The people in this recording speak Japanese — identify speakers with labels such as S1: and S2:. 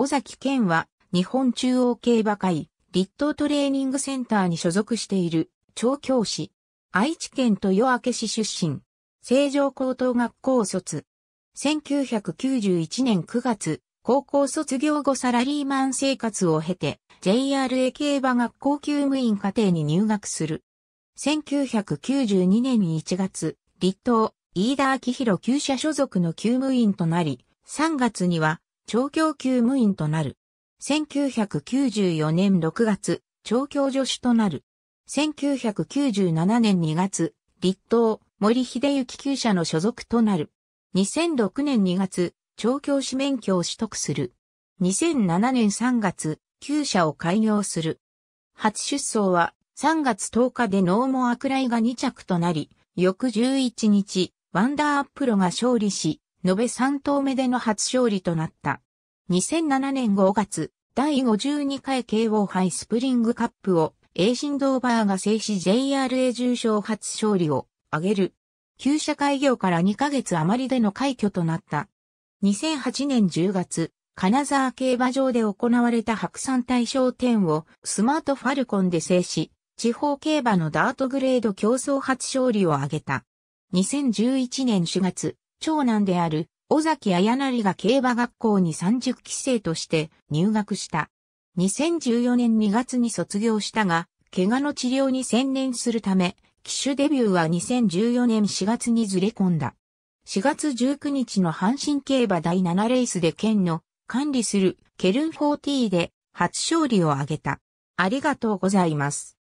S1: 尾崎健は、日本中央競馬会、立東トレーニングセンターに所属している、調教師。愛知県豊明市出身。成城高等学校卒。1991年9月、高校卒業後サラリーマン生活を経て、JRA 競馬学校級務員課程に入学する。1992年1月、立東、飯田明宏旧社所属の級務員となり、3月には調教級務員となる。1994年6月、調教助手となる。1997年2月、立東、森秀幸厩舎の所属となる。2006年2月、調教師免許を取得する。2007年3月、厩舎を開業する。初出走は3月10日でノーモアクライが2着となり、翌11日、ワンダーアップロが勝利し、延べ3投目での初勝利となった。2007年5月、第52回 KO 杯スプリングカップを、エイシンドーバーが制し JRA 重賞初勝利を挙げる。旧社会業から2ヶ月余りでの快挙となった。2008年10月、金沢競馬場で行われた白山大賞典をスマートファルコンで制し、地方競馬のダートグレード競争初勝利を挙げた。2011年4月、長男である尾崎綾成が競馬学校に30期生として入学した。2014年2月に卒業したが、怪我の治療に専念するため、騎手デビューは2014年4月にずれ込んだ。4月19日の阪神競馬第7レースで県の管理するケルン4 t で初勝利を挙げた。ありがとうございます。